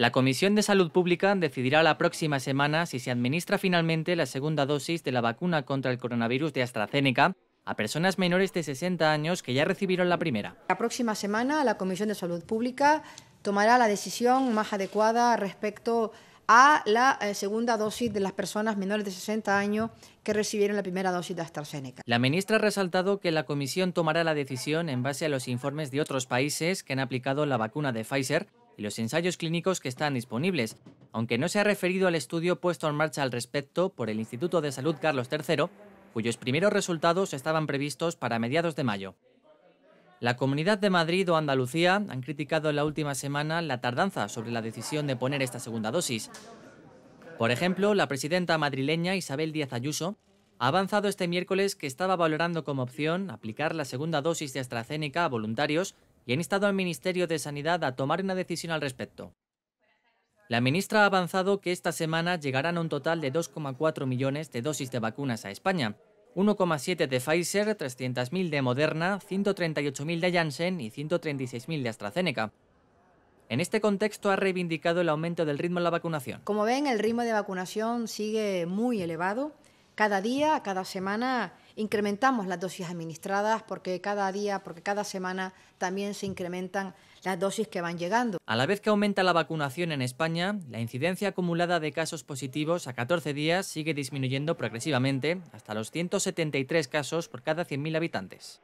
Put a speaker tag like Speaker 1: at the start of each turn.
Speaker 1: La Comisión de Salud Pública decidirá la próxima semana si se administra finalmente la segunda dosis de la vacuna contra el coronavirus de AstraZeneca a personas menores de 60 años que ya recibieron la primera.
Speaker 2: La próxima semana la Comisión de Salud Pública tomará la decisión más adecuada respecto a la eh, segunda dosis de las personas menores de 60 años que recibieron la primera dosis de AstraZeneca.
Speaker 1: La ministra ha resaltado que la comisión tomará la decisión en base a los informes de otros países que han aplicado la vacuna de Pfizer y los ensayos clínicos que están disponibles, aunque no se ha referido al estudio puesto en marcha al respecto por el Instituto de Salud Carlos III, cuyos primeros resultados estaban previstos para mediados de mayo. La Comunidad de Madrid o Andalucía han criticado en la última semana la tardanza sobre la decisión de poner esta segunda dosis. Por ejemplo, la presidenta madrileña Isabel Díaz Ayuso ha avanzado este miércoles que estaba valorando como opción aplicar la segunda dosis de AstraZeneca a voluntarios y han instado al Ministerio de Sanidad a tomar una decisión al respecto. La ministra ha avanzado que esta semana llegarán un total de 2,4 millones de dosis de vacunas a España, 1,7 de Pfizer, 300.000 de Moderna, 138.000 de Janssen y 136.000 de AstraZeneca. En este contexto ha reivindicado el aumento del ritmo en la vacunación.
Speaker 2: Como ven, el ritmo de vacunación sigue muy elevado. Cada día, cada semana, incrementamos las dosis administradas porque cada día, porque cada semana también se incrementan las dosis que van llegando.
Speaker 1: A la vez que aumenta la vacunación en España, la incidencia acumulada de casos positivos a 14 días sigue disminuyendo progresivamente hasta los 173 casos por cada 100.000 habitantes.